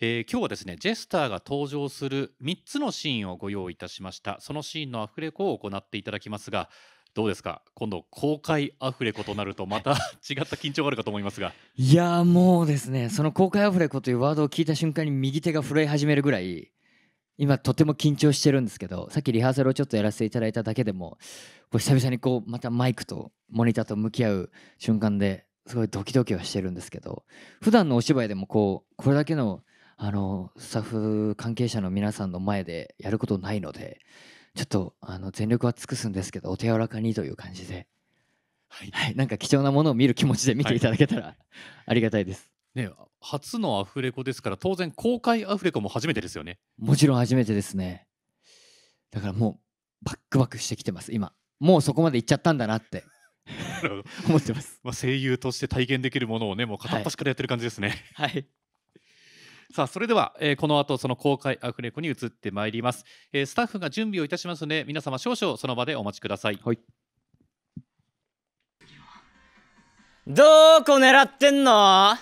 えー、今日はですねジェスターが登場する3つのシーンをご用意いたしましたそのシーンのアフレコを行っていただきますがどうですか今度公開アフレコとなるとまた 違った緊張があるかと思いますがいやもうですねその公開アフレコというワードを聞いた瞬間に右手が震え始めるぐらい今とても緊張してるんですけどさっきリハーサルをちょっとやらせていただいただけでもこう久々にこうまたマイクとモニターと向き合う瞬間ですごいドキドキはしてるんですけど普段のお芝居でもこうこれだけのあのスタッフ関係者の皆さんの前でやることないのでちょっとあの全力は尽くすんですけどお手柔らかにという感じで、はいはい、なんか貴重なものを見る気持ちで見ていただけたら、はい、ありがたいです。ね、初のアフレコですから当然公開アフレコも初めてですよねもちろん初めてですねだからもうバックバックしてきてます今もうそこまで行っちゃったんだなって 思ってます。まあ声優として体験できるものをねもう片っ端からやってる感じですね。はい、は いさあそれでは、えー、この後その公開アフレコに移ってまいります、えー、スタッフが準備をいたしますので皆様少々その場でお待ちください、はい、どこ狙ってんの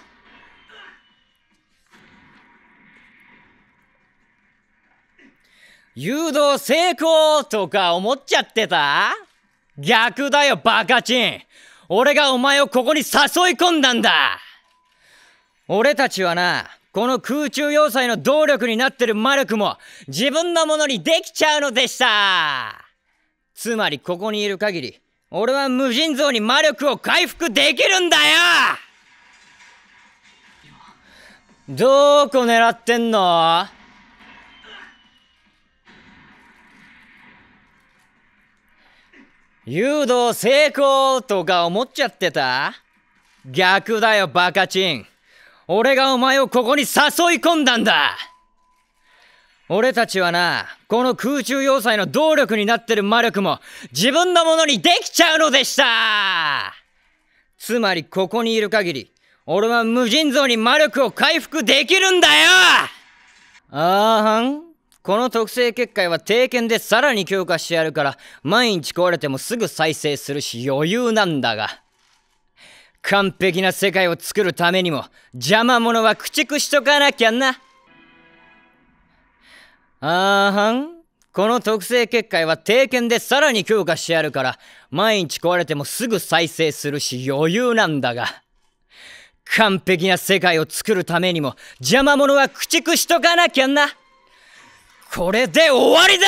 誘導成功とか思っちゃってた逆だよ、バカチン俺がお前をここに誘い込んだんだ俺たちはな、この空中要塞の動力になってる魔力も自分のものにできちゃうのでしたつまりここにいる限り、俺は無尽蔵に魔力を回復できるんだよどこ狙ってんの誘導成功とか思っちゃってた逆だよバカチン俺がお前をここに誘い込んだんだ俺たちはなこの空中要塞の動力になってる魔力も自分のものにできちゃうのでしたつまりここにいる限り俺は無尽蔵に魔力を回復できるんだよあーはんこの特性結界は定見でさらに強化してやるから、毎日壊れてもすぐ再生するし余裕なんだが。完璧な世界を作るためにも、邪魔者は駆逐しとかなきゃな。あーはんこの特性結界は定見でさらに強化してやるから、毎日壊れてもすぐ再生するし余裕なんだが。完璧な世界を作るためにも、邪魔者は駆逐しとかなきゃなこれで終わりだ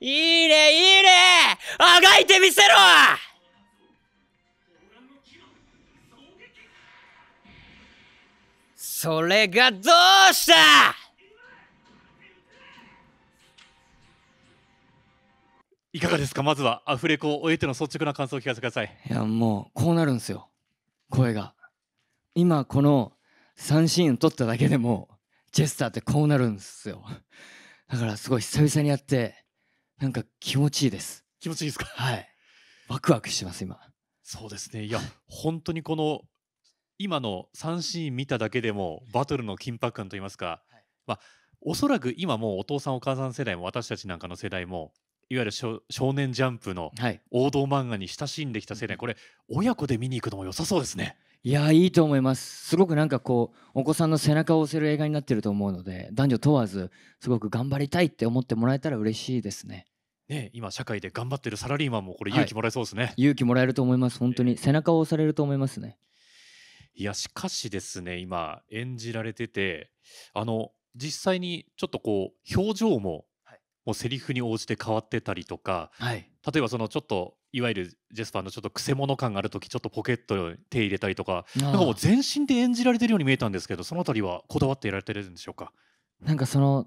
いいねいいねあがいてみせろそれがどうしたかがですかまずはアフレコを終えての率直な感想を聞かせてくださいいやもうこうなるんですよ声が今この3シーン撮っただけでもジェスターってこうなるんですよだからすごい久々にやってなんか気持ちいいです気持ちいいですかはいワクワクしてます今そうですねいや本当にこの今の3シーン見ただけでもバトルの緊迫感といいますか、はい、まあおそらく今もうお父さんお母さん世代も私たちなんかの世代もいわゆる少年ジャンプの王道漫画に親しんできた世代、はこれ親子で見に行くのも良さそうですね。いやいいと思いますすごくなんかこうお子さんの背中を押せる映画になってると思うので男女問わずすごく頑張りたいって思ってもらえたら嬉しいですね。ね、今社会で頑張ってるサラリーマンもこれ勇気もらえそうですね、はい、勇気もらえると思います本当に背中を押されると思いますねいやしかしですね今演じられててあの実際にちょっとこう表情ももうセリフに応じて変わってたりとか、はい、例えばそのちょっといわゆるジェスパーのちょっとくせ者感がある時ちょっとポケットに手入れたりとかなんかもう全身で演じられてるように見えたんですけどその辺りはこだわってやられてるんでしょうかなんかその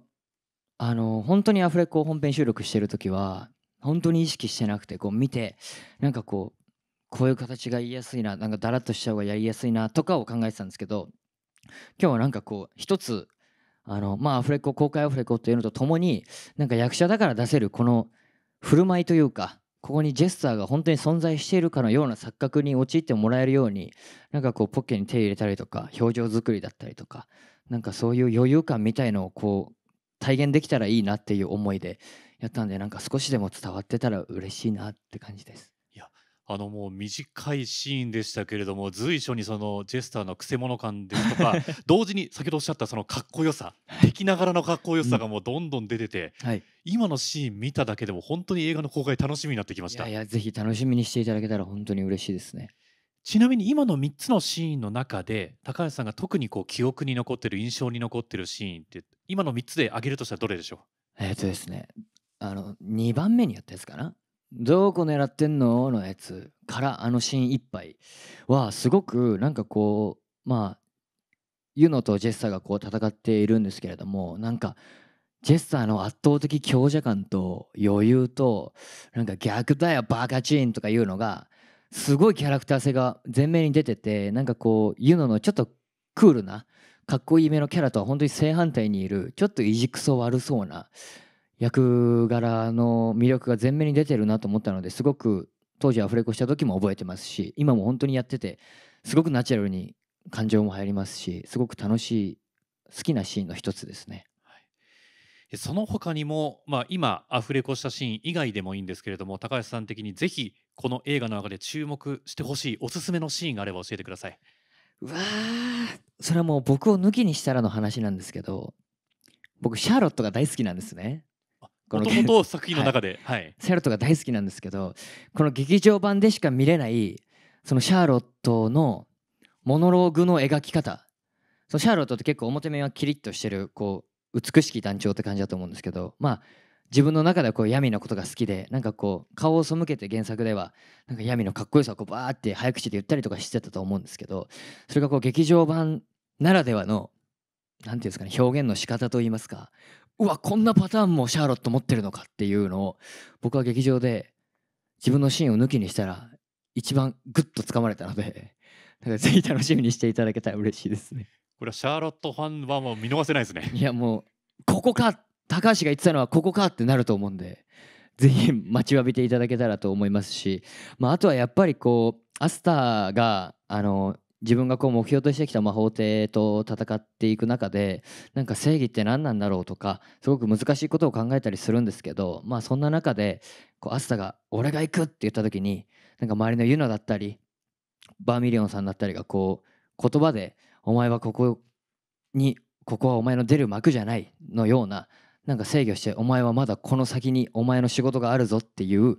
あの本当にアフレコ本編収録してる時は本当に意識してなくてこう見てなんかこうこういう形が言いやすいななんかだらっとした方がやりやすいなとかを考えてたんですけど今日はなんかこう一つあのまあアフレコ公開アフレコというのとともになんか役者だから出せるこの振る舞いというかここにジェスチャーが本当に存在しているかのような錯覚に陥ってもらえるようになんかこうポッケに手入れたりとか表情作りだったりとかなんかそういう余裕感みたいのをこう体現できたらいいなっていう思いでやったんでなんか少しでも伝わってたら嬉しいなって感じです。あのもう短いシーンでしたけれども随所にそのジェスターのくせ者感ですとか 同時に先ほどおっしゃったそのかっこよさ敵ながらのかっこよさがもうどんどん出てて、うんはい、今のシーン見ただけでも本当に映画の公開楽しみになってきましたいやぜひ楽しみにしていただけたら本当に嬉しいですねちなみに今の3つのシーンの中で高橋さんが特にこう記憶に残ってる印象に残ってるシーンって今の3つで挙げるとしたらどれでしょうえっとですねあの2番目にやったやつかなどこ狙ってんののやつからあのシーン一杯はすごくなんかこうまあユノとジェスサーがこう戦っているんですけれどもなんかジェスターの圧倒的強者感と余裕となんか逆だよバカチーンとかいうのがすごいキャラクター性が前面に出ててなんかこうユノのちょっとクールなかっこいい目のキャラとは本当に正反対にいるちょっといじくそ悪そうな役柄の魅力が前面に出てるなと思ったのですごく当時アフレコした時も覚えてますし今も本当にやっててすごくナチュラルに感情も入りますしすごく楽しい好きなシーンの一つですね。その他にも、まあ、今アフレコしたシーン以外でもいいんですけれども高橋さん的にぜひこの映画の中で注目してほしいおすすめのシーンがあれば教えてください。うわそれはもう僕を抜きにしたらの話なんですけど僕シャーロットが大好きなんですね。もともと作品の中で、はい、はい、セラトが大好きなんですけどこの劇場版でしか見れないそのシャーロットのモノローグの描き方そのシャーロットって結構表面はキリッとしてるこう美しき団長って感じだと思うんですけどまあ自分の中ではこう闇なことが好きでなんかこう顔を背けて原作ではなんか闇のかっこよさをこうバーって早口で言ったりとかしてたと思うんですけどそれがこう劇場版ならではの何て言うんですかね表現の仕方といいますかうわこんなパターンもシャーロット持ってるのかっていうのを僕は劇場で自分のシーンを抜きにしたら一番グッとつかまれたのでだ からぜひ楽しみにしていただけたら嬉しいですね。これはシャーロットファンはもう見逃せないですね。いやもうここか高橋が言ってたのはここかってなると思うんでぜひ待ちわびていただけたらと思いますし、まあ、あとはやっぱりこうアスターがあの自分がこう目標としてきた魔法帝と戦っていく中でなんか正義って何なんだろうとかすごく難しいことを考えたりするんですけどまあそんな中でこうアスタが「俺が行く!」って言った時になんか周りのユナだったりバーミリオンさんだったりがこう言葉で「お前はここにここはお前の出る幕じゃない」のようななんか制御して「お前はまだこの先にお前の仕事があるぞ」っていう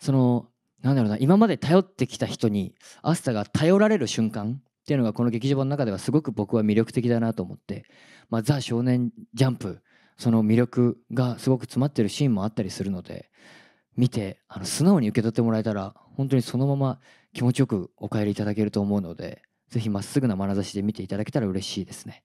そのなんだろうな今まで頼ってきた人にアスタが頼られる瞬間っていうのがこの劇場版の中ではすごく僕は魅力的だなと思って、まあ、ザ少年ジャンプその魅力がすごく詰まってるシーンもあったりするので見てあの素直に受け取ってもらえたら本当にそのまま気持ちよくお帰りいただけると思うのでぜひまっすぐな眼差しで見ていただけたら嬉しいですね。